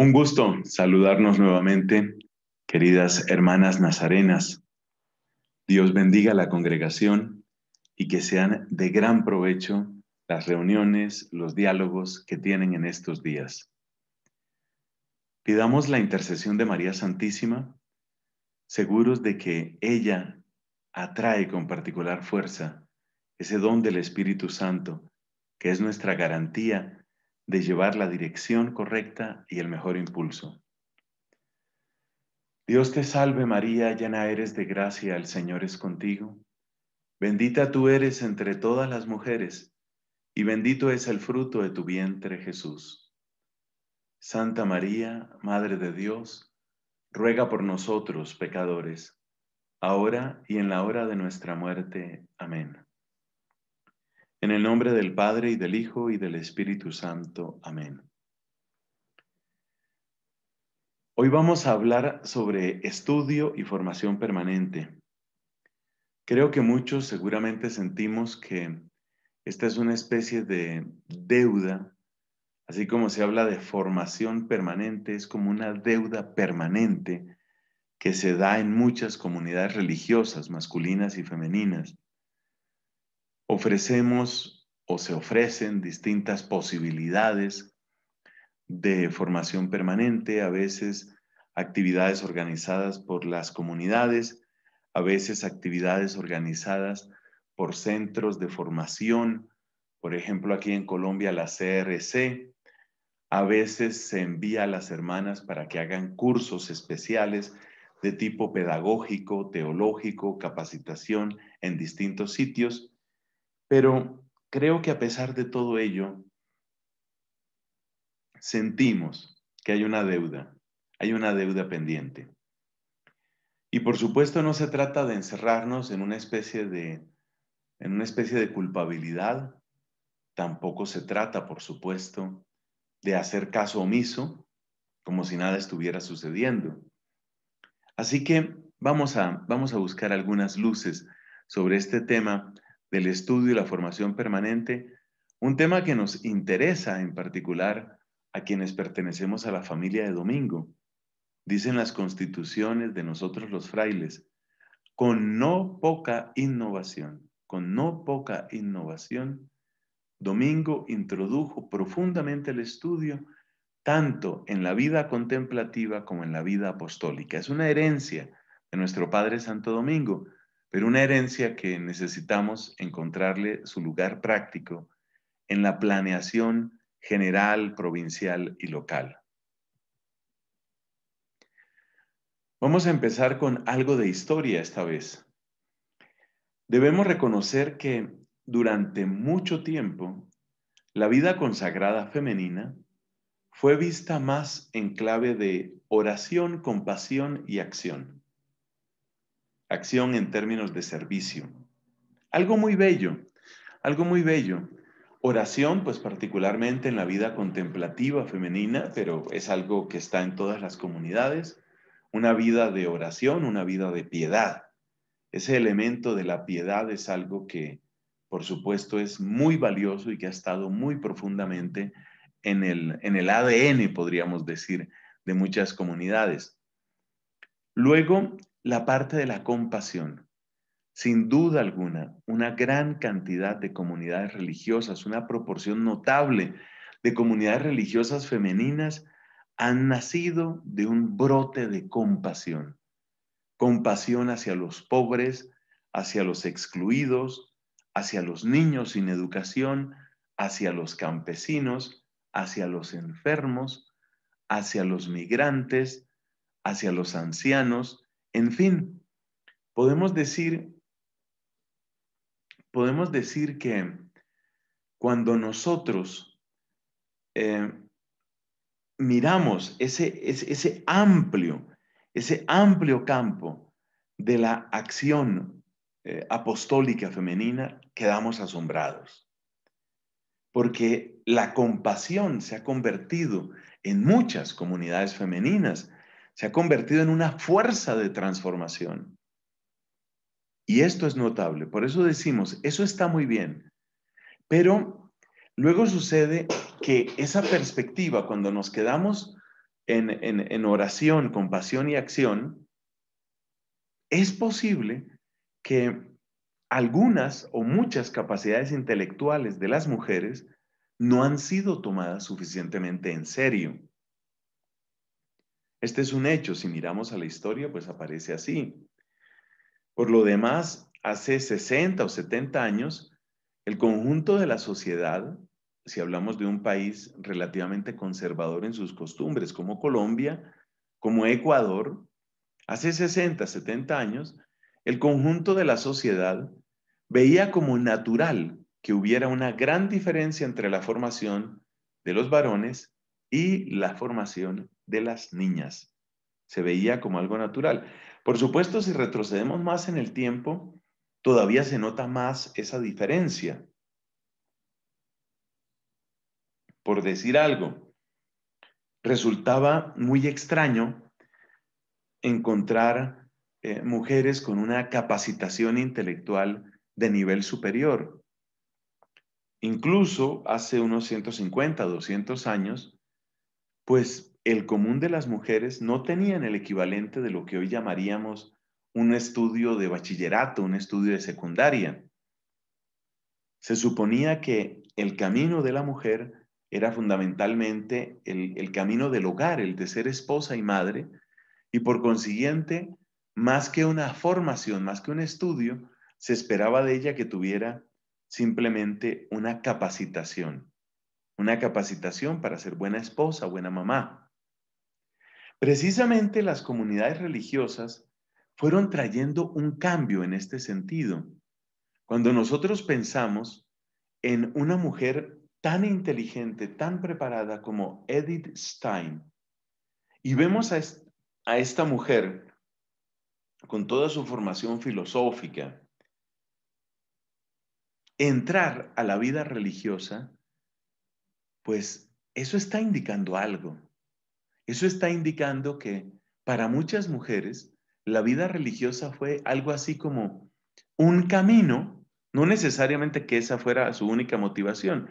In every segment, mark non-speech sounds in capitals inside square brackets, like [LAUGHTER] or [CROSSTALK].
Un gusto saludarnos nuevamente, queridas hermanas nazarenas. Dios bendiga a la congregación y que sean de gran provecho las reuniones, los diálogos que tienen en estos días. Pidamos la intercesión de María Santísima, seguros de que ella atrae con particular fuerza ese don del Espíritu Santo, que es nuestra garantía de llevar la dirección correcta y el mejor impulso. Dios te salve María, llena eres de gracia, el Señor es contigo. Bendita tú eres entre todas las mujeres, y bendito es el fruto de tu vientre Jesús. Santa María, Madre de Dios, ruega por nosotros pecadores, ahora y en la hora de nuestra muerte. Amén. En el nombre del Padre y del Hijo y del Espíritu Santo. Amén. Hoy vamos a hablar sobre estudio y formación permanente. Creo que muchos seguramente sentimos que esta es una especie de deuda, así como se habla de formación permanente, es como una deuda permanente que se da en muchas comunidades religiosas, masculinas y femeninas ofrecemos o se ofrecen distintas posibilidades de formación permanente, a veces actividades organizadas por las comunidades, a veces actividades organizadas por centros de formación, por ejemplo aquí en Colombia la CRC, a veces se envía a las hermanas para que hagan cursos especiales de tipo pedagógico, teológico, capacitación en distintos sitios pero creo que a pesar de todo ello, sentimos que hay una deuda, hay una deuda pendiente. Y por supuesto no se trata de encerrarnos en una especie de, en una especie de culpabilidad, tampoco se trata, por supuesto, de hacer caso omiso, como si nada estuviera sucediendo. Así que vamos a, vamos a buscar algunas luces sobre este tema del estudio y la formación permanente, un tema que nos interesa en particular a quienes pertenecemos a la familia de Domingo. Dicen las constituciones de nosotros los frailes, con no poca innovación, con no poca innovación, Domingo introdujo profundamente el estudio tanto en la vida contemplativa como en la vida apostólica. Es una herencia de nuestro Padre Santo Domingo, pero una herencia que necesitamos encontrarle su lugar práctico en la planeación general, provincial y local. Vamos a empezar con algo de historia esta vez. Debemos reconocer que durante mucho tiempo la vida consagrada femenina fue vista más en clave de oración, compasión y acción acción en términos de servicio. Algo muy bello, algo muy bello. Oración, pues particularmente en la vida contemplativa femenina, pero es algo que está en todas las comunidades, una vida de oración, una vida de piedad. Ese elemento de la piedad es algo que, por supuesto, es muy valioso y que ha estado muy profundamente en el, en el ADN, podríamos decir, de muchas comunidades. Luego, la parte de la compasión. Sin duda alguna, una gran cantidad de comunidades religiosas, una proporción notable de comunidades religiosas femeninas han nacido de un brote de compasión. Compasión hacia los pobres, hacia los excluidos, hacia los niños sin educación, hacia los campesinos, hacia los enfermos, hacia los migrantes, hacia los ancianos, en fin, podemos decir, podemos decir que cuando nosotros eh, miramos ese, ese, amplio, ese amplio campo de la acción eh, apostólica femenina, quedamos asombrados. Porque la compasión se ha convertido en muchas comunidades femeninas se ha convertido en una fuerza de transformación. Y esto es notable, por eso decimos, eso está muy bien, pero luego sucede que esa perspectiva, cuando nos quedamos en, oración, compasión y acción, es posible que algunas o muchas capacidades intelectuales de las mujeres no han sido tomadas suficientemente en serio. Este es un hecho, si miramos a la historia, pues aparece así. Por lo demás, hace 60 o 70 años, el conjunto de la sociedad, si hablamos de un país relativamente conservador en sus costumbres, como Colombia, como Ecuador, hace 60, 70 años, el conjunto de la sociedad veía como natural que hubiera una gran diferencia entre la formación de los varones y la formación de las niñas. Se veía como algo natural. Por supuesto, si retrocedemos más en el tiempo, todavía se nota más esa diferencia. Por decir algo, resultaba muy extraño encontrar eh, mujeres con una capacitación intelectual de nivel superior. Incluso hace unos 150, 200 años, pues el común de las mujeres no tenían el equivalente de lo que hoy llamaríamos un estudio de bachillerato, un estudio de secundaria. Se suponía que el camino de la mujer era fundamentalmente el, el, camino del hogar, el de ser esposa y madre, y por consiguiente, más que una formación, más que un estudio, se esperaba de ella que tuviera simplemente una capacitación, una capacitación para ser buena esposa, buena mamá. Precisamente las comunidades religiosas fueron trayendo un cambio en este sentido. Cuando nosotros pensamos en una mujer tan inteligente, tan preparada como Edith Stein, y vemos a, a esta mujer con toda su formación filosófica, entrar a la vida religiosa, pues eso está indicando algo. Eso está indicando que para muchas mujeres la vida religiosa fue algo así como un camino, no necesariamente que esa fuera su única motivación,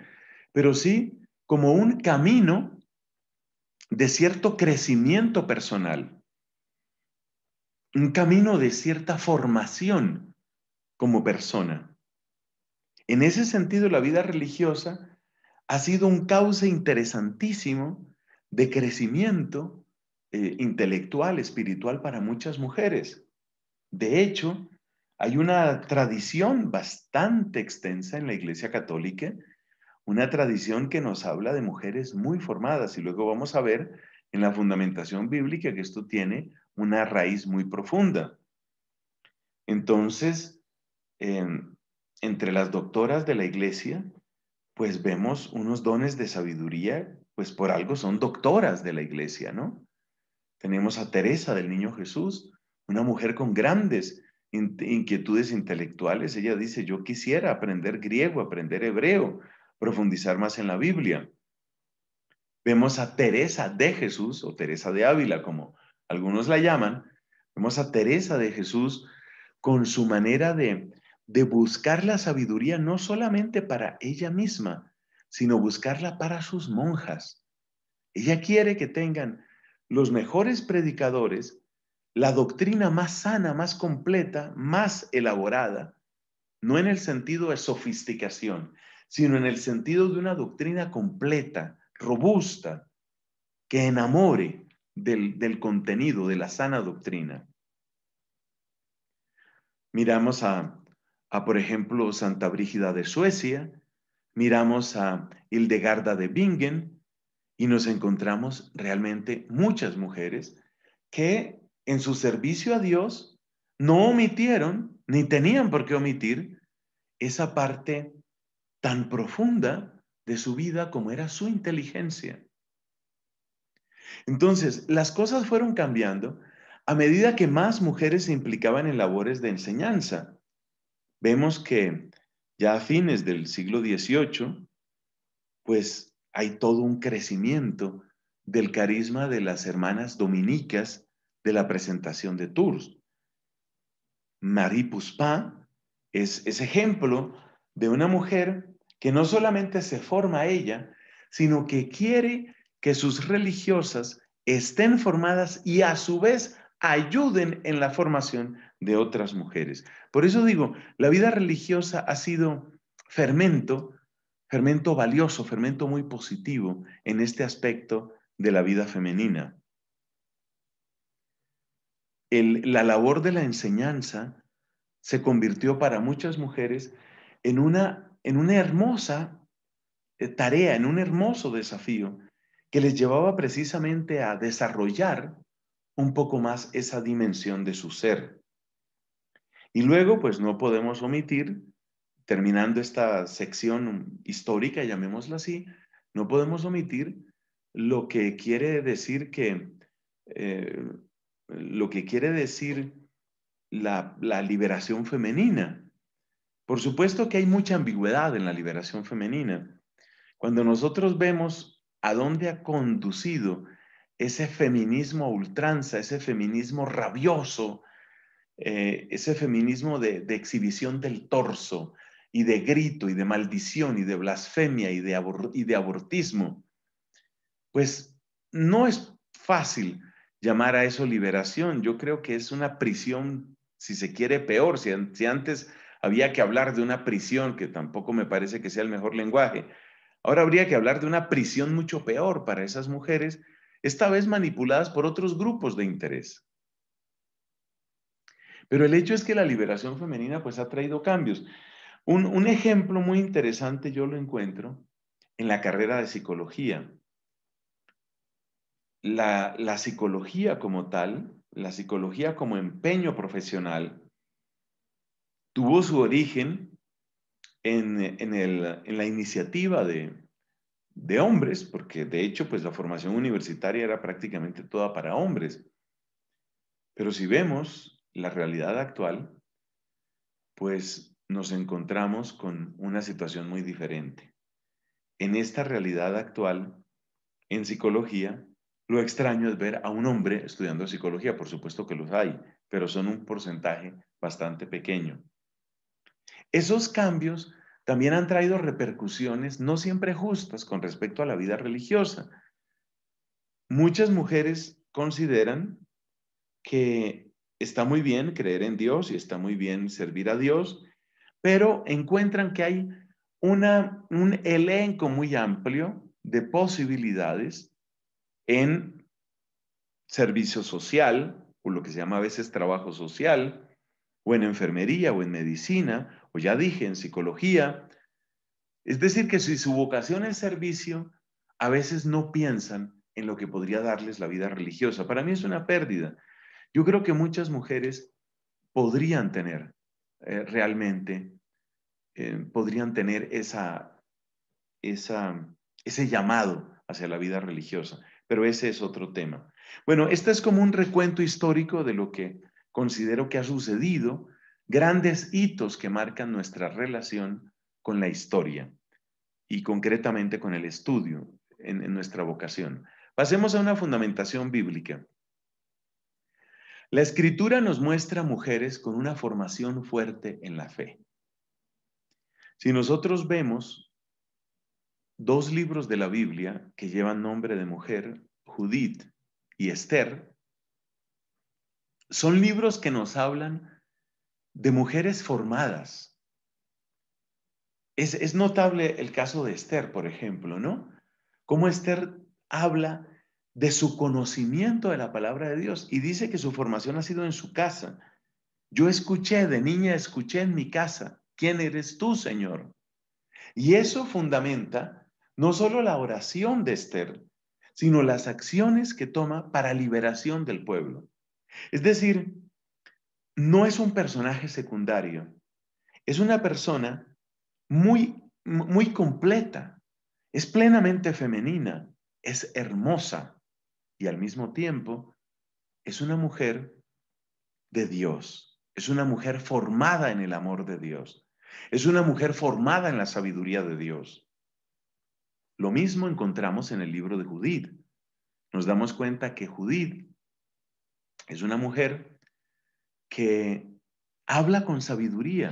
pero sí como un camino de cierto crecimiento personal, un camino de cierta formación como persona. En ese sentido, la vida religiosa ha sido un cauce interesantísimo de crecimiento eh, intelectual, espiritual para muchas mujeres. De hecho, hay una tradición bastante extensa en la Iglesia Católica, una tradición que nos habla de mujeres muy formadas y luego vamos a ver en la fundamentación bíblica que esto tiene una raíz muy profunda. Entonces, em, entre las doctoras de la iglesia, pues vemos unos dones de sabiduría pues por algo son doctoras de la iglesia, ¿no? Tenemos a Teresa del Niño Jesús, una mujer con grandes inquietudes intelectuales. Ella dice, yo quisiera aprender griego, aprender hebreo, profundizar más en la Biblia. Vemos a Teresa de Jesús, o Teresa de Ávila, como algunos la llaman. Vemos a Teresa de Jesús con su manera de, de buscar la sabiduría no solamente para ella misma, sino buscarla para sus monjas. Ella quiere que tengan los mejores predicadores, la doctrina más sana, más completa, más elaborada, no en el sentido de sofisticación, sino en el sentido de una doctrina completa, robusta, que enamore del, contenido de la sana doctrina. Miramos a, por ejemplo, Santa Brígida de Suecia, miramos a Hildegarda de Bingen y nos encontramos realmente muchas mujeres que en su servicio a Dios no omitieron, ni tenían por qué omitir, esa parte tan profunda de su vida como era su inteligencia. Entonces, las cosas fueron cambiando a medida que más mujeres se implicaban en labores de enseñanza. Vemos que ya a fines del siglo XVIII, pues hay todo un crecimiento del carisma de las hermanas dominicas de la presentación de Tours. Marie Puspin es, ejemplo de una mujer que no solamente se forma ella, sino que quiere que sus religiosas estén formadas y a su vez ayuden en la formación de otras mujeres. Por eso digo, la vida religiosa ha sido fermento, fermento valioso, fermento muy positivo en este aspecto de la vida femenina. la labor de la enseñanza se convirtió para muchas mujeres en en una hermosa eh, tarea, en un hermoso desafío que les llevaba precisamente a desarrollar un poco más esa dimensión de su ser. Y luego, pues no podemos omitir, terminando esta sección histórica, llamémosla así, no podemos omitir lo que quiere decir que, eh, lo que quiere decir la, la liberación femenina. Por supuesto que hay mucha ambigüedad en la liberación femenina. Cuando nosotros vemos a dónde ha conducido ese feminismo a ultranza, ese feminismo rabioso, eh, ese feminismo de, exhibición del torso y de grito y de maldición y de blasfemia y de, abortismo, pues no es fácil llamar a eso liberación. Yo creo que es una prisión, si se quiere, peor. si antes había que hablar de una prisión, que tampoco me parece que sea el mejor lenguaje, ahora habría que hablar de una prisión mucho peor para esas mujeres, esta vez manipuladas por otros grupos de interés. Pero el hecho es que la liberación femenina pues ha traído cambios. Un, ejemplo muy interesante yo lo encuentro en la carrera de psicología. La, psicología como tal, la psicología como empeño profesional, tuvo su origen en, la iniciativa de, de hombres, porque de hecho, pues la formación universitaria era prácticamente toda para hombres. Pero si vemos la realidad actual, pues nos encontramos con una situación muy diferente. En esta realidad actual, en psicología, lo extraño es ver a un hombre estudiando psicología, por supuesto que los hay, pero son un porcentaje bastante pequeño. Esos cambios también han traído repercusiones no siempre justas con respecto a la vida religiosa. Muchas mujeres consideran que está muy bien creer en Dios y está muy bien servir a Dios, pero encuentran que hay un elenco muy amplio de posibilidades en servicio social, o lo que se llama a veces trabajo social, o en enfermería, o en medicina, o ya dije, en psicología. Es decir, que si su vocación es servicio, a veces no piensan en lo que podría darles la vida religiosa. Para mí es una pérdida. Yo creo que muchas mujeres podrían tener eh, realmente, eh, podrían tener esa, ese llamado hacia la vida religiosa, pero ese es otro tema. Bueno, este es como un recuento histórico de lo que considero que ha sucedido, grandes hitos que marcan nuestra relación con la historia y concretamente con el estudio en nuestra vocación. Pasemos a una fundamentación bíblica. La escritura nos muestra mujeres con una formación fuerte en la fe. Si nosotros vemos dos libros de la Biblia que llevan nombre de mujer, Judith y Esther, son libros que nos hablan de mujeres formadas. Es, notable el caso de Esther, por ejemplo, ¿no? Cómo Esther habla de su conocimiento de la palabra de Dios. Y dice que su formación ha sido en su casa. Yo escuché de niña, escuché en mi casa, ¿quién eres tú, Señor? Y eso fundamenta no solo la oración de Esther, sino las acciones que toma para liberación del pueblo. Es decir, no es un personaje secundario, es una persona muy, muy completa, es plenamente femenina, es hermosa, y al mismo tiempo es una mujer de Dios, es una mujer formada en el amor de Dios, es una mujer formada en la sabiduría de Dios. Lo mismo encontramos en el libro de Judith. Nos damos cuenta que Judith es una mujer que habla con sabiduría.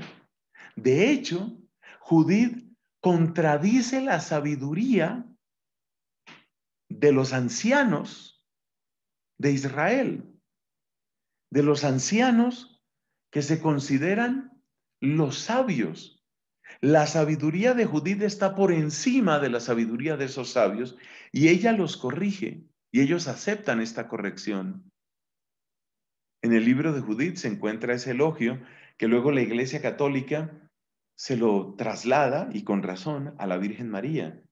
De hecho, Judith contradice la sabiduría de los ancianos de Israel, de los ancianos que se consideran los sabios. La sabiduría de Judith está por encima de la sabiduría de esos sabios y ella los corrige y ellos aceptan esta corrección. En el libro de Judith se encuentra ese elogio que luego la Iglesia Católica se lo traslada, y con razón, a la Virgen María.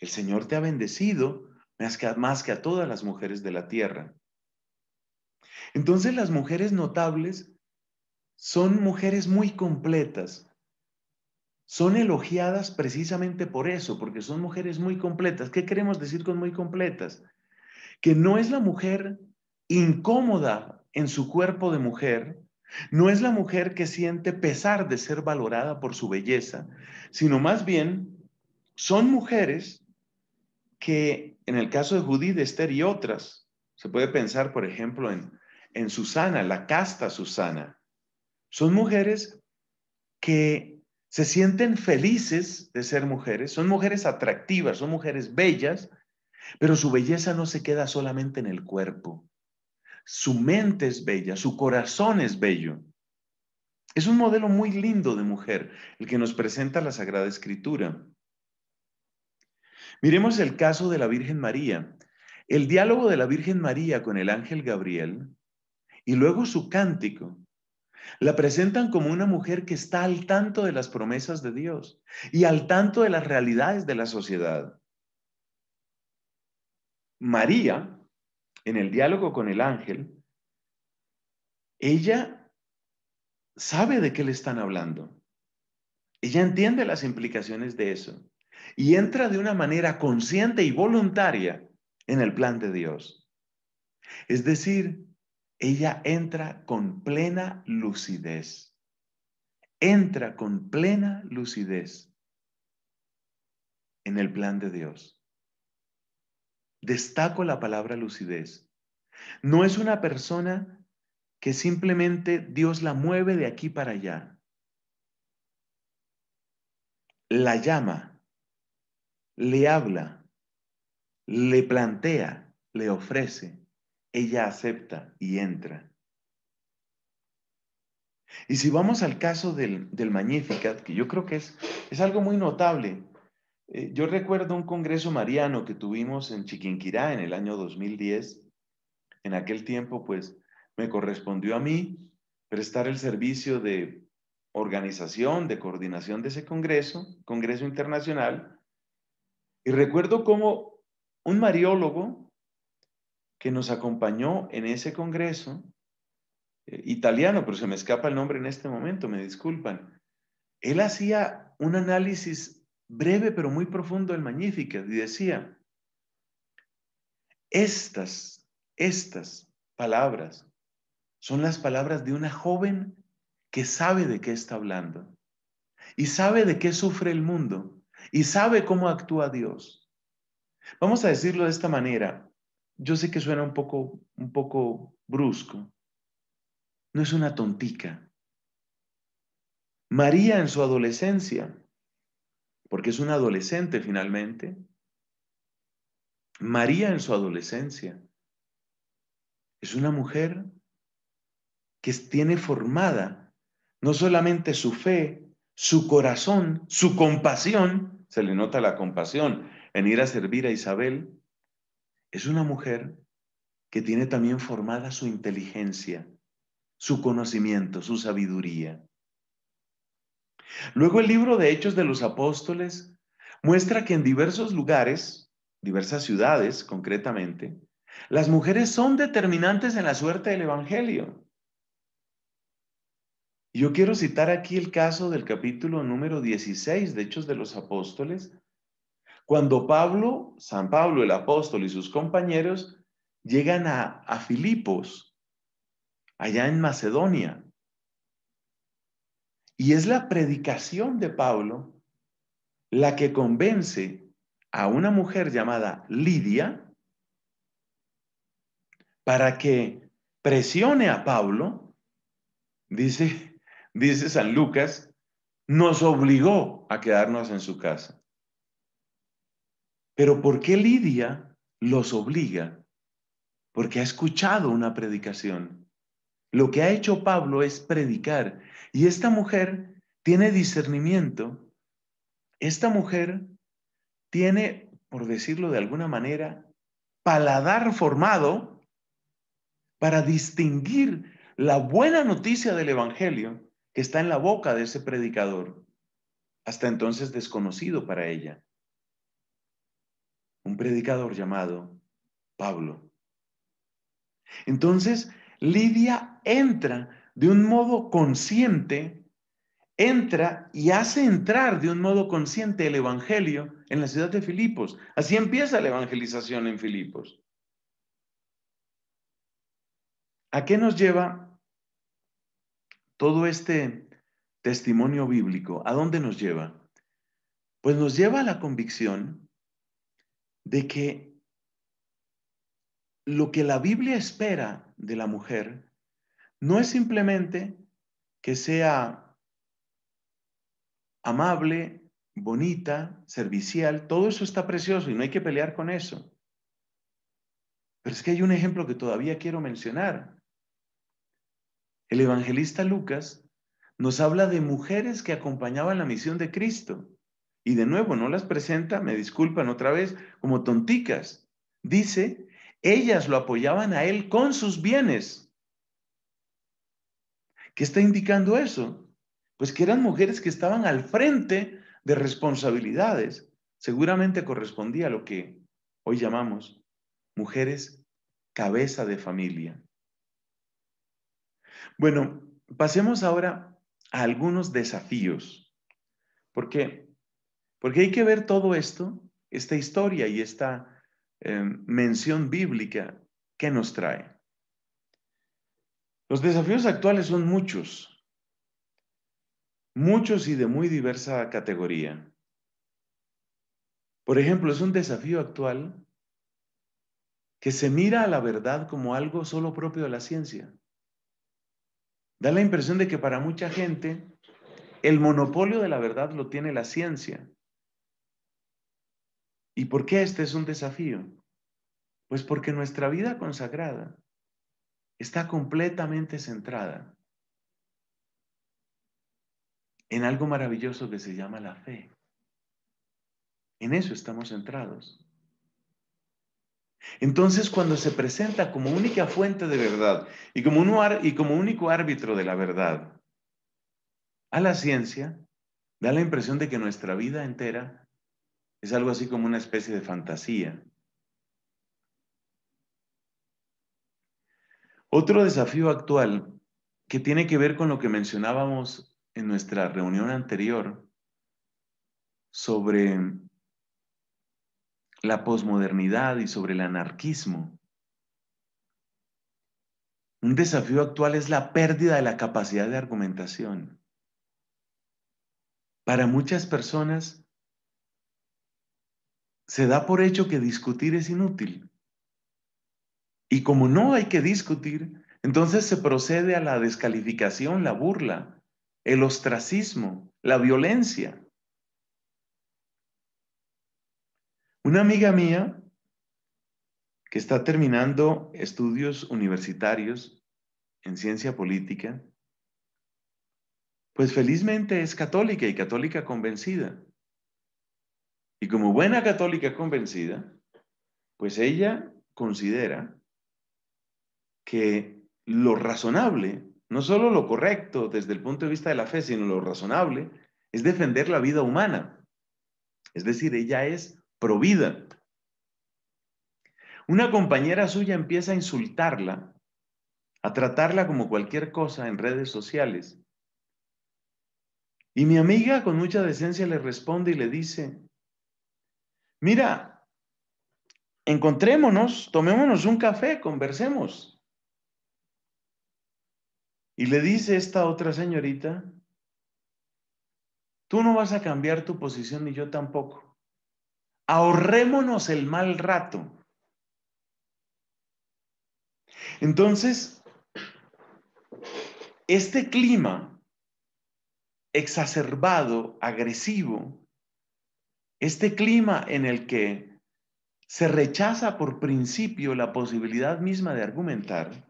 El Señor te ha bendecido más que, a, todas las mujeres de la tierra. Entonces las mujeres notables son mujeres muy completas. Son elogiadas precisamente por eso, porque son mujeres muy completas. ¿Qué queremos decir con muy completas? Que no es la mujer incómoda en su cuerpo de mujer, no es la mujer que siente pesar de ser valorada por su belleza, sino más bien son mujeres que, en el caso de de Esther y otras, se puede pensar, por ejemplo, en en Susana, la casta Susana. Son mujeres que se sienten felices de ser mujeres, son mujeres atractivas, son mujeres bellas, pero su belleza no se queda solamente en el cuerpo. Su mente es bella, su corazón es bello. Es un modelo muy lindo de mujer el que nos presenta la Sagrada Escritura. Miremos el caso de la Virgen María. El diálogo de la Virgen María con el ángel Gabriel y luego su cántico, la presentan como una mujer que está al tanto de las promesas de Dios y al tanto de las realidades de la sociedad. María, en el diálogo con el ángel, ella sabe de qué le están hablando. Ella entiende las implicaciones de eso y entra de una manera consciente y voluntaria en el plan de Dios. Es decir, ella entra con plena lucidez. Entra con plena lucidez en el plan de Dios. Destaco la palabra lucidez. No es una persona que simplemente Dios la mueve de aquí para allá. La llama, le habla, le plantea, le ofrece ella acepta y entra. Y si vamos al caso del, del Magnificat, que yo creo que es, algo muy notable, eh, yo recuerdo un congreso mariano que tuvimos en Chiquinquirá en el año 2010. En aquel tiempo, pues, me correspondió a mí prestar el servicio de organización, de coordinación de ese congreso, Congreso Internacional. Y recuerdo cómo un mariólogo que nos acompañó en ese congreso, eh, italiano, pero se me escapa el nombre en este momento, me disculpan. Él hacía un análisis breve pero muy profundo del magnífico y decía, estas, estas palabras son las palabras de una joven que sabe de qué está hablando y sabe de qué sufre el mundo y sabe cómo actúa Dios. Vamos a decirlo de esta manera, yo sé que suena un poco, un poco brusco, no es una tontica. María en su adolescencia, porque es una adolescente finalmente, María en su adolescencia es una mujer que tiene formada no solamente su fe, su corazón, su compasión, se le nota la compasión en ir a servir a Isabel, es una mujer que tiene también formada su inteligencia, su conocimiento, su sabiduría. Luego el libro de Hechos de los Apóstoles muestra que en diversos lugares, diversas ciudades concretamente, las mujeres son determinantes en la suerte del Evangelio. Yo quiero citar aquí el caso del capítulo número 16 de Hechos de los Apóstoles, cuando Pablo, San Pablo, el apóstol y sus compañeros llegan a, Filipos, allá en Macedonia, y es la predicación de Pablo la que convence a una mujer llamada Lidia para que presione a Pablo, dice, dice San Lucas, nos obligó a quedarnos en su casa. Pero ¿por qué Lidia los obliga? Porque ha escuchado una predicación. Lo que ha hecho Pablo es predicar. Y esta mujer tiene discernimiento. Esta mujer tiene, por decirlo de alguna manera, paladar formado para distinguir la buena noticia del Evangelio que está en la boca de ese predicador, hasta entonces desconocido para ella un predicador llamado Pablo. Entonces, Lidia entra de un modo consciente, entra y hace entrar de un modo consciente el Evangelio en la ciudad de Filipos. Así empieza la evangelización en Filipos. ¿A qué nos lleva todo este testimonio bíblico? ¿A dónde nos lleva? Pues nos lleva a la convicción de que lo que la Biblia espera de la mujer no es simplemente que sea amable, bonita, servicial, todo eso está precioso y no hay que pelear con eso. Pero es que hay un ejemplo que todavía quiero mencionar. El evangelista Lucas nos habla de mujeres que acompañaban la misión de Cristo y de nuevo no las presenta, me disculpan otra vez, como tonticas. Dice, ellas lo apoyaban a él con sus bienes. ¿Qué está indicando eso? Pues que eran mujeres que estaban al frente de responsabilidades. Seguramente correspondía a lo que hoy llamamos mujeres cabeza de familia. Bueno, pasemos ahora a algunos desafíos, porque porque hay que ver todo esto, esta historia y esta em, mención bíblica que nos trae. Los desafíos actuales son muchos, muchos y de muy diversa categoría. Por ejemplo, es un desafío actual que se mira a la verdad como algo solo propio de la ciencia. Da la impresión de que para mucha gente el monopolio de la verdad lo tiene la ciencia. ¿Y por qué este es un desafío? Pues porque nuestra vida consagrada está completamente centrada en algo maravilloso que se llama la fe. En eso estamos centrados. Entonces, cuando se presenta como única fuente de verdad y como, y como único árbitro de la verdad a la ciencia, da la impresión de que nuestra vida entera es algo así como una especie de fantasía. Otro desafío actual que tiene que ver con lo que mencionábamos en nuestra reunión anterior sobre la posmodernidad y sobre el anarquismo. Un desafío actual es la pérdida de la capacidad de argumentación. Para muchas personas, se da por hecho que discutir es inútil. Y como no hay que discutir, entonces se procede a la descalificación, la burla, el ostracismo, la violencia. Una amiga mía que está terminando estudios universitarios en ciencia política, pues felizmente es católica y católica convencida. Y como buena católica convencida, pues ella considera que lo razonable, no solo lo correcto desde el punto de vista de la fe, sino lo razonable, es defender la vida humana. Es decir, ella es provida. Una compañera suya empieza a insultarla, a tratarla como cualquier cosa en redes sociales. Y mi amiga con mucha decencia le responde y le dice, mira, encontrémonos, tomémonos un café, conversemos. Y le dice esta otra señorita, tú no vas a cambiar tu posición ni yo tampoco. Ahorrémonos el mal rato. Entonces, este clima exacerbado, agresivo, este clima en el que se rechaza por principio la posibilidad misma de argumentar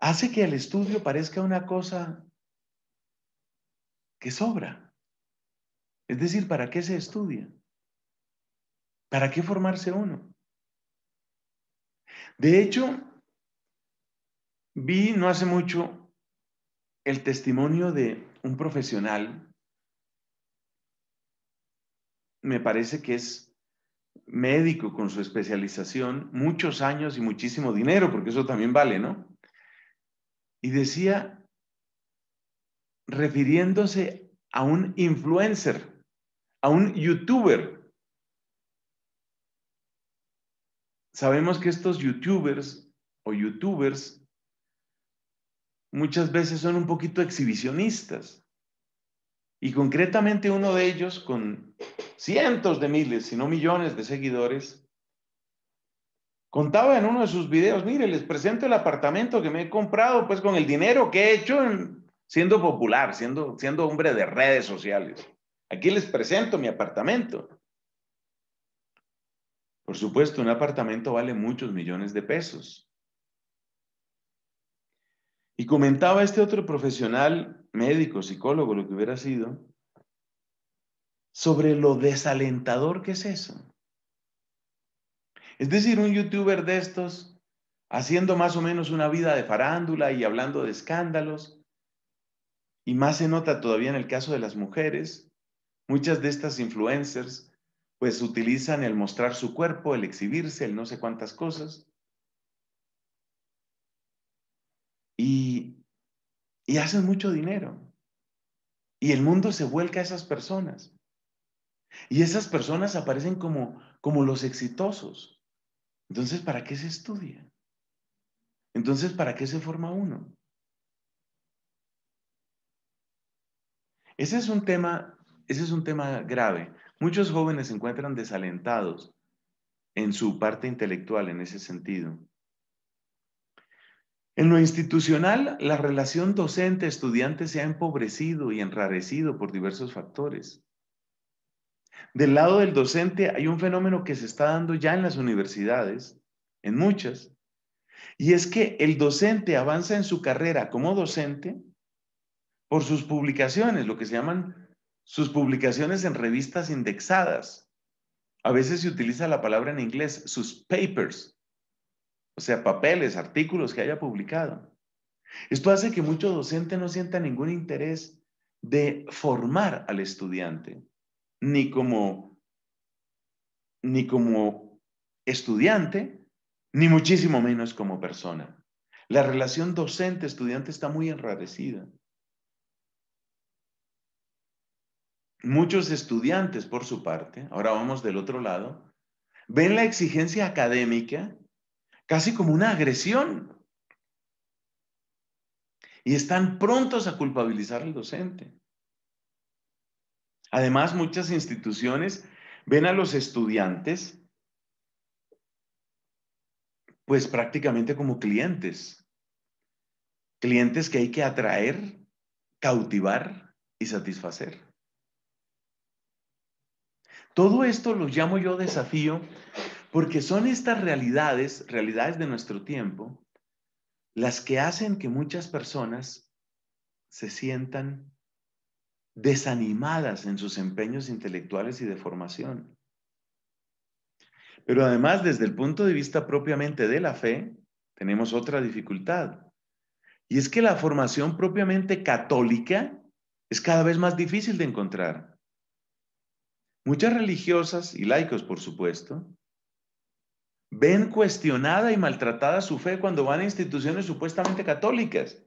hace que el estudio parezca una cosa que sobra. Es decir, ¿para qué se estudia? ¿Para qué formarse uno? De hecho, vi no hace mucho el testimonio de un profesional me parece que es médico con su especialización, muchos años y muchísimo dinero, porque eso también vale, ¿no? Y decía, refiriéndose a un influencer, a un youtuber. Sabemos que estos youtubers o youtubers muchas veces son un poquito exhibicionistas. Y concretamente uno de ellos con cientos de miles, si no millones de seguidores, contaba en uno de sus videos, mire, les presento el apartamento que me he comprado, pues con el dinero que he hecho siendo popular, siendo, siendo hombre de redes sociales. Aquí les presento mi apartamento. Por supuesto, un apartamento vale muchos millones de pesos. Y comentaba este otro profesional médico, psicólogo, lo que hubiera sido, sobre lo desalentador que es eso. Es decir, un youtuber de estos haciendo más o menos una vida de farándula y hablando de escándalos, y más se nota todavía en el caso de las mujeres, muchas de estas influencers pues utilizan el mostrar su cuerpo, el exhibirse, el no sé cuántas cosas, y hacen mucho dinero. Y el mundo se vuelca a esas personas. Y esas personas aparecen como, los exitosos. Entonces, ¿para qué se estudia? Entonces, ¿para qué se forma uno? Ese es un tema, ese es un tema grave. Muchos jóvenes se encuentran desalentados en su parte intelectual en ese sentido. En lo institucional, la relación docente-estudiante se ha empobrecido y enrarecido por diversos factores. Del lado del docente hay un fenómeno que se está dando ya en las universidades, en muchas, y es que el docente avanza en su carrera como docente por sus publicaciones, lo que se llaman sus publicaciones en revistas indexadas. A veces se utiliza la palabra en inglés, sus papers, o sea, papeles, artículos que haya publicado. Esto hace que muchos docentes no sienta ningún interés de formar al estudiante, ni como, ni como estudiante, ni muchísimo menos como persona. La relación docente-estudiante está muy enrarecida. Muchos estudiantes, por su parte, ahora vamos del otro lado, ven la exigencia académica casi como una agresión. Y están prontos a culpabilizar al docente. Además, muchas instituciones ven a los estudiantes pues prácticamente como clientes. Clientes que hay que atraer, cautivar y satisfacer. Todo esto lo llamo yo desafío porque son estas realidades, realidades de nuestro tiempo, las que hacen que muchas personas se sientan desanimadas en sus empeños intelectuales y de formación. Pero además, desde el punto de vista propiamente de la fe, tenemos otra dificultad. Y es que la formación propiamente católica es cada vez más difícil de encontrar. Muchas religiosas y laicos, por supuesto, ven cuestionada y maltratada su fe cuando van a instituciones supuestamente católicas.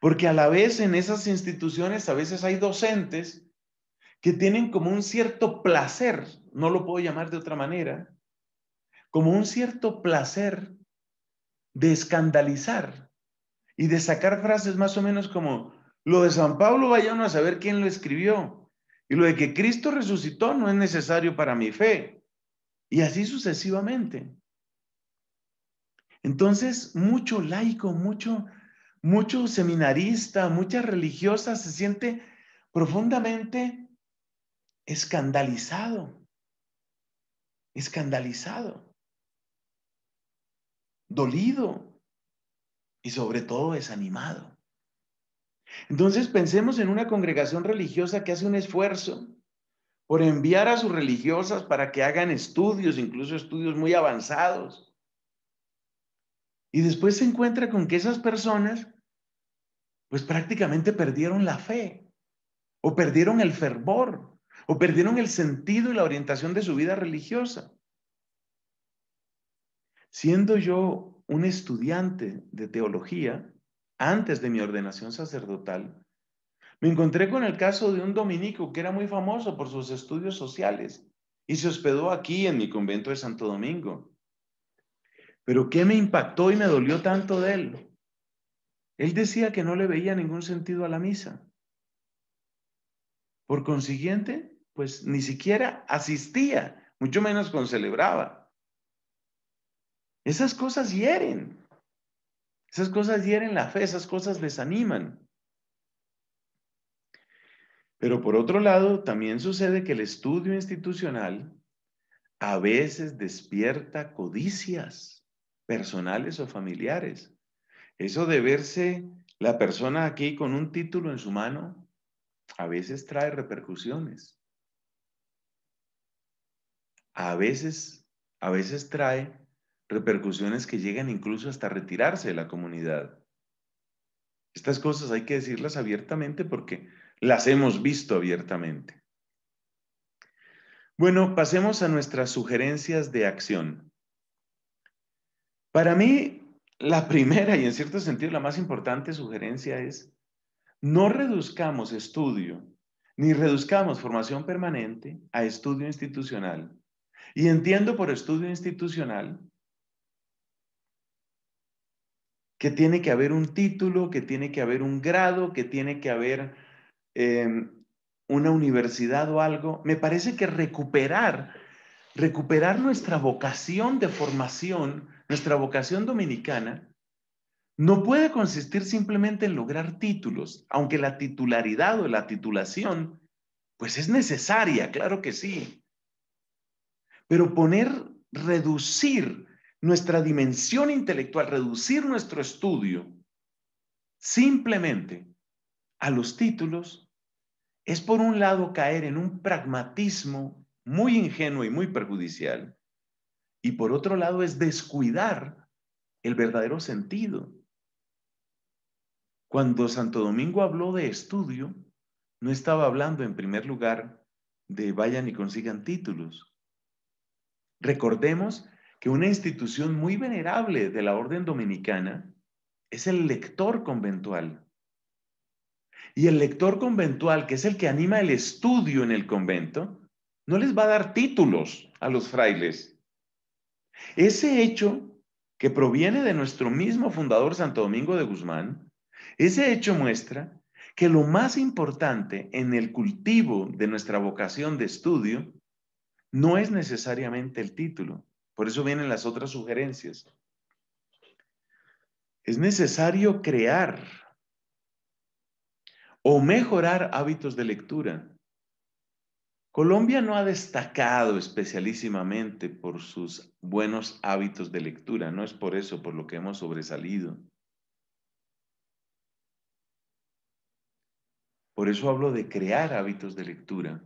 Porque a la vez en esas instituciones a veces hay docentes que tienen como un cierto placer, no lo puedo llamar de otra manera, como un cierto placer de escandalizar y de sacar frases más o menos como, lo de San Pablo vayan a saber quién lo escribió, y lo de que Cristo resucitó no es necesario para mi fe. Y así sucesivamente. Entonces, mucho laico, mucho, mucho seminarista, mucha religiosa se siente profundamente escandalizado, escandalizado, dolido y sobre todo desanimado. Entonces pensemos en una congregación religiosa que hace un esfuerzo, por enviar a sus religiosas para que hagan estudios, incluso estudios muy avanzados. Y después se encuentra con que esas personas, pues prácticamente perdieron la fe, o perdieron el fervor, o perdieron el sentido y la orientación de su vida religiosa. Siendo yo un estudiante de teología, antes de mi ordenación sacerdotal, me encontré con el caso de un dominico que era muy famoso por sus estudios sociales y se hospedó aquí en mi convento de Santo Domingo. Pero ¿qué me impactó y me dolió tanto de él? Él decía que no le veía ningún sentido a la misa. Por consiguiente, pues ni siquiera asistía, mucho menos celebraba. Esas cosas hieren. Esas cosas hieren la fe, esas cosas les animan. Pero por otro lado, también sucede que el estudio institucional a veces despierta codicias personales o familiares. Eso de verse la persona aquí con un título en su mano a veces trae repercusiones. A veces, a veces trae repercusiones que llegan incluso hasta retirarse de la comunidad. Estas cosas hay que decirlas abiertamente porque las hemos visto abiertamente. Bueno, pasemos a nuestras sugerencias de acción. Para mí, la [LAUGHS] primera y en cierto sentido la más importante sugerencia es, no reduzcamos estudio ni reduzcamos formación permanente a estudio institucional. Y entiendo por estudio institucional que tiene que haber un título, que tiene que haber un grado, que tiene que haber Em, una universidad o algo, me parece que recuperar, recuperar nuestra vocación de formación, nuestra vocación dominicana, no puede consistir simplemente en lograr títulos, aunque la titularidad o la titulación, pues es necesaria, claro que sí. Pero poner, reducir nuestra dimensión intelectual, reducir nuestro estudio simplemente a los títulos, es por un lado caer en un pragmatismo muy ingenuo y muy perjudicial, y por otro lado es descuidar el verdadero sentido. Cuando Santo Domingo habló de estudio, no estaba hablando en primer lugar de vayan y consigan títulos. Recordemos que una institución muy venerable de la orden dominicana es el lector conventual. Y el lector conventual, que es el que anima el estudio en el convento, no les va a dar títulos a los frailes. Ese hecho que proviene de nuestro mismo fundador Santo Domingo de Guzmán, ese hecho muestra que lo más importante en el cultivo de nuestra vocación de estudio no es necesariamente el título. Por eso vienen las otras sugerencias. Es necesario crear o mejorar hábitos de lectura. Colombia no ha destacado especialísimamente por sus buenos hábitos de lectura, no es por eso por lo que hemos sobresalido. Por eso hablo de crear hábitos de lectura.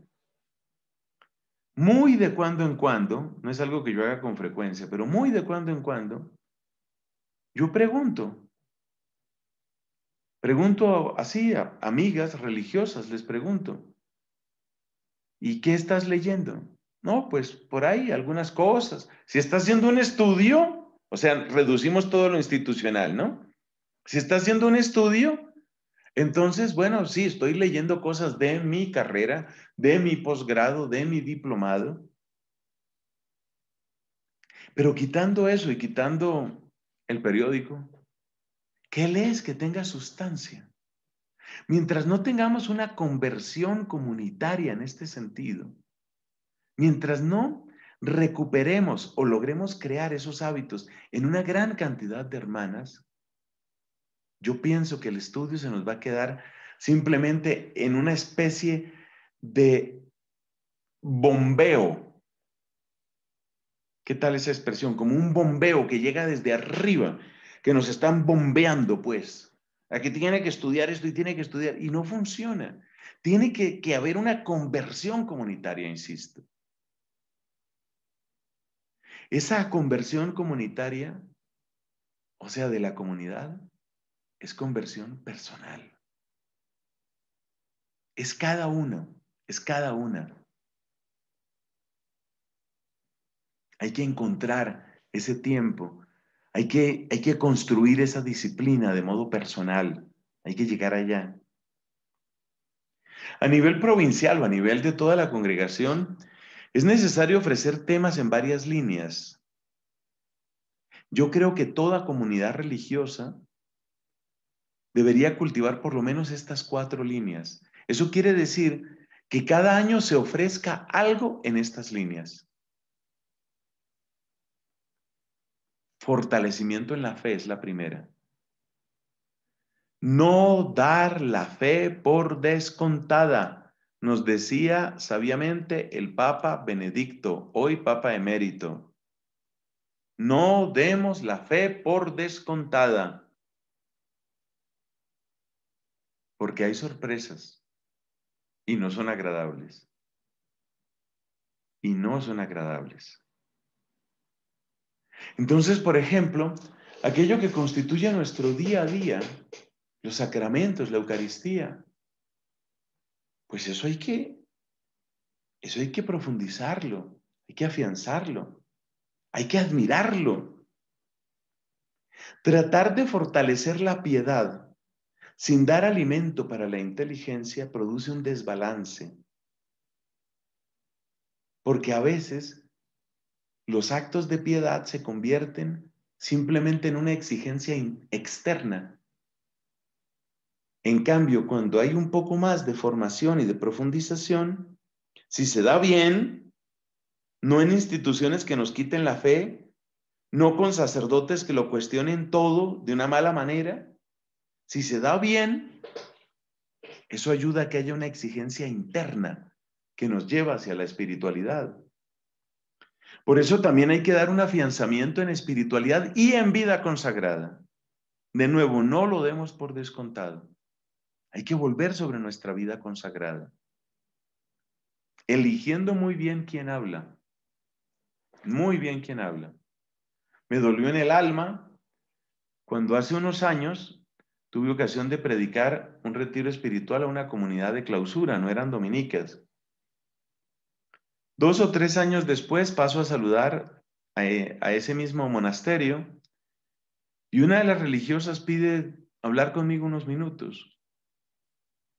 Muy de cuando en cuando, no es algo que yo haga con frecuencia, pero muy de cuando en cuando, yo pregunto, Pregunto así a amigas religiosas, les pregunto, ¿y qué estás leyendo? No, pues por ahí algunas cosas. Si estás haciendo un estudio, o sea, reducimos todo lo institucional, ¿no? Si estás haciendo un estudio, entonces, bueno, sí, estoy leyendo cosas de mi carrera, de mi posgrado, de mi diplomado. Pero quitando eso y quitando el periódico, ¿Qué lees que tenga sustancia? Mientras no tengamos una conversión comunitaria en este sentido, mientras no recuperemos o logremos crear esos hábitos en una gran cantidad de hermanas, yo pienso que el estudio se nos va a quedar simplemente en una especie de bombeo. ¿Qué tal esa expresión? Como un bombeo que llega desde arriba que nos están bombeando, pues, a que tiene que estudiar esto y tiene que estudiar, y no funciona. Tiene que, que haber una conversión comunitaria, insisto. Esa conversión comunitaria, o sea, de la comunidad, es conversión personal. Es cada uno, es cada una. Hay que encontrar ese tiempo hay que, hay que construir esa disciplina de modo personal. Hay que llegar allá. A nivel provincial o a nivel de toda la congregación, es necesario ofrecer temas en varias líneas. Yo creo que toda comunidad religiosa debería cultivar por lo menos estas cuatro líneas. Eso quiere decir que cada año se ofrezca algo en estas líneas. fortalecimiento en la fe es la primera. No dar la fe por descontada, nos decía sabiamente el Papa Benedicto, hoy Papa emérito. No demos la fe por descontada, porque hay sorpresas y no son agradables. Y no son agradables. Entonces, por ejemplo, aquello que constituye nuestro día a día, los sacramentos, la Eucaristía, pues eso hay que, eso hay que profundizarlo, hay que afianzarlo, hay que admirarlo. Tratar de fortalecer la piedad sin dar alimento para la inteligencia produce un desbalance, porque a veces los actos de piedad se convierten simplemente en una exigencia externa. En cambio, cuando hay un poco más de formación y de profundización, si se da bien, no en instituciones que nos quiten la fe, no con sacerdotes que lo cuestionen todo de una mala manera, si se da bien, eso ayuda a que haya una exigencia interna que nos lleva hacia la espiritualidad. Por eso también hay que dar un afianzamiento en espiritualidad y en vida consagrada. De nuevo, no lo demos por descontado. Hay que volver sobre nuestra vida consagrada, eligiendo muy bien quién habla. Muy bien quién habla. Me dolió en el alma cuando hace unos años tuve ocasión de predicar un retiro espiritual a una comunidad de clausura, no eran dominicas. Dos o tres años después paso a saludar a, ese mismo monasterio y una de las religiosas pide hablar conmigo unos minutos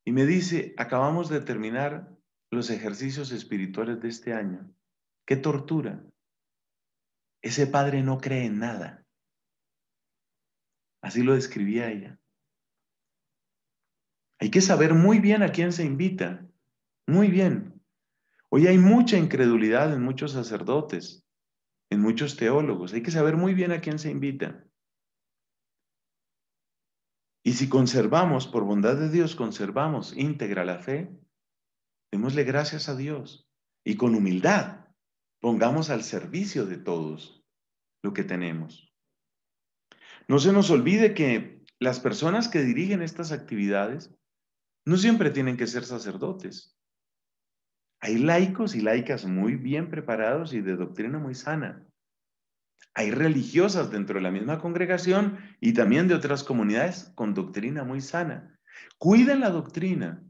y me dice, acabamos de terminar los ejercicios espirituales de este año. ¡Qué tortura! Ese padre no cree en nada. Así lo describía ella. Hay que saber muy bien a quién se invita, muy bien, Hoy hay mucha incredulidad en muchos sacerdotes, en muchos teólogos. Hay que saber muy bien a quién se invita. Y si conservamos, por bondad de Dios, conservamos íntegra la fe, démosle gracias a Dios y con humildad pongamos al servicio de todos lo que tenemos. No se nos olvide que las personas que dirigen estas actividades no siempre tienen que ser sacerdotes. Hay laicos y laicas muy bien preparados y de doctrina muy sana. Hay religiosas dentro de la misma congregación y también de otras comunidades con doctrina muy sana. Cuida la doctrina.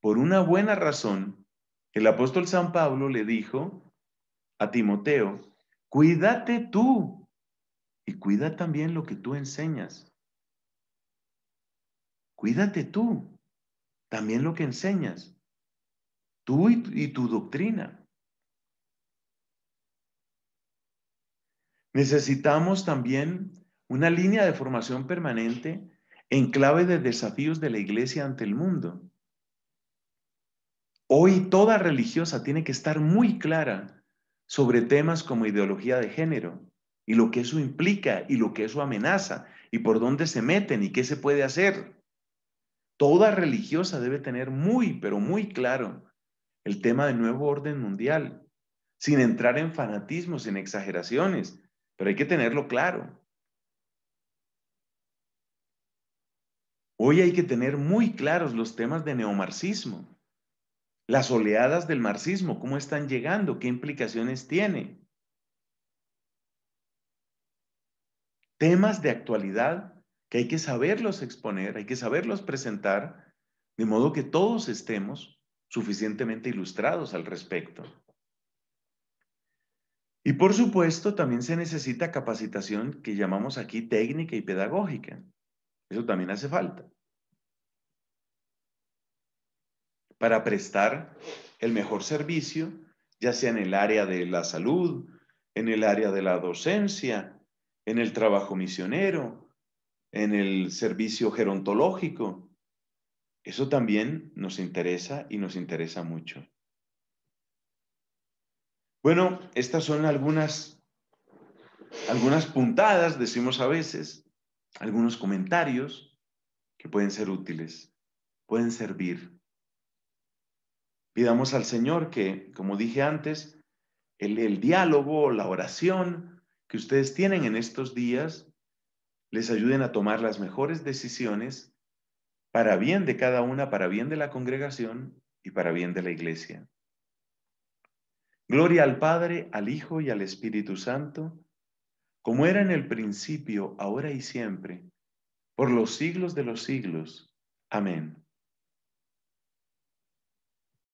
Por una buena razón, el apóstol San Pablo le dijo a Timoteo, cuídate tú y cuida también lo que tú enseñas. Cuídate tú, también lo que enseñas. Tú y, y tu doctrina. Necesitamos también una línea de formación permanente en clave de desafíos de la iglesia ante el mundo. Hoy toda religiosa tiene que estar muy clara sobre temas como ideología de género y lo que eso implica y lo que eso amenaza y por dónde se meten y qué se puede hacer. Toda religiosa debe tener muy, pero muy claro el tema del nuevo orden mundial, sin entrar en fanatismos, en exageraciones, pero hay que tenerlo claro. Hoy hay que tener muy claros los temas de neomarxismo, las oleadas del marxismo, cómo están llegando, qué implicaciones tiene. Temas de actualidad que hay que saberlos exponer, hay que saberlos presentar, de modo que todos estemos suficientemente ilustrados al respecto. Y por supuesto, también se necesita capacitación que llamamos aquí técnica y pedagógica. Eso también hace falta. Para prestar el mejor servicio, ya sea en el área de la salud, en el área de la docencia, en el trabajo misionero, en el servicio gerontológico, eso también nos interesa y nos interesa mucho. Bueno, estas son algunas, algunas puntadas, decimos a veces, algunos comentarios que pueden ser útiles, pueden servir. Pidamos al Señor que, como dije antes, el, el diálogo, la oración que ustedes tienen en estos días les ayuden a tomar las mejores decisiones para bien de cada una, para bien de la congregación y para bien de la iglesia. Gloria al Padre, al Hijo y al Espíritu Santo, como era en el principio, ahora y siempre, por los siglos de los siglos. Amén.